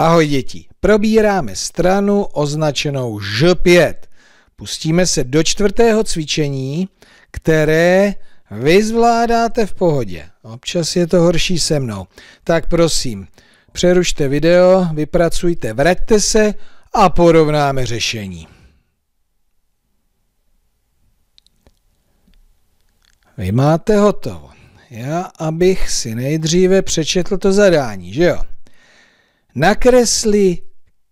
Ahoj děti, probíráme stranu označenou Ž5. Pustíme se do čtvrtého cvičení, které vy zvládáte v pohodě. Občas je to horší se mnou. Tak prosím, přerušte video, vypracujte, vraťte se a porovnáme řešení. Vy máte hotovo. Já abych si nejdříve přečetl to zadání, že jo? Nakresli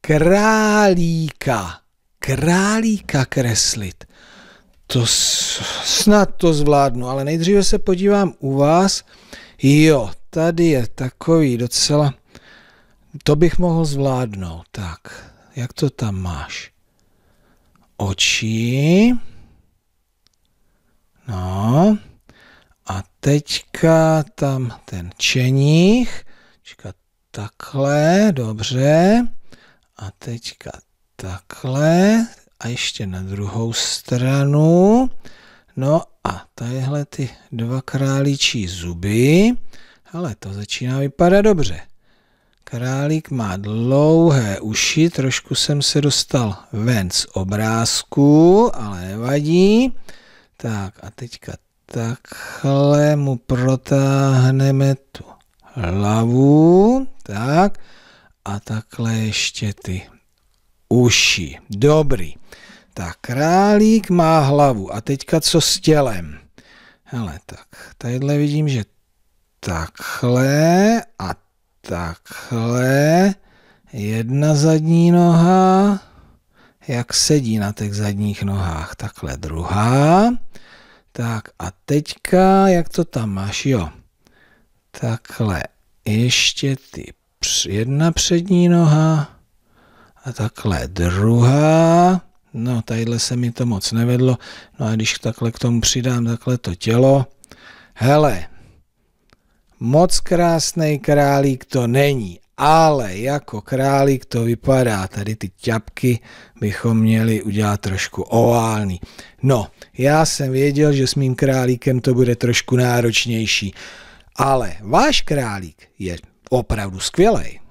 králíka. Králíka kreslit. To snad to zvládnu, ale nejdříve se podívám u vás. Jo, tady je takový docela... To bych mohl zvládnout. Tak, jak to tam máš? Oči. No. A teďka tam ten čeních. Čekat takhle, dobře. A teďka takhle a ještě na druhou stranu. No a tadyhle ty dva králíčí zuby. Ale to začíná vypadat dobře. Králík má dlouhé uši, trošku jsem se dostal ven z obrázku, ale nevadí. Tak a teďka takhle mu protáhneme tu hlavu, tak a takhle ještě ty uši. Dobrý. Tak králík má hlavu a teďka co s tělem? Hele, tak tadyhle vidím, že takhle a takhle jedna zadní noha, jak sedí na těch zadních nohách, takhle druhá. Tak a teďka, jak to tam máš, jo? Takhle. Ještě ty jedna přední noha a takhle druhá. No, tadyhle se mi to moc nevedlo. No a když takhle k tomu přidám takhle to tělo. Hele, moc krásný králík to není, ale jako králík to vypadá. Tady ty ťapky bychom měli udělat trošku oválný. No, já jsem věděl, že s mým králíkem to bude trošku náročnější. Ale váš králík je opravdu skvělý.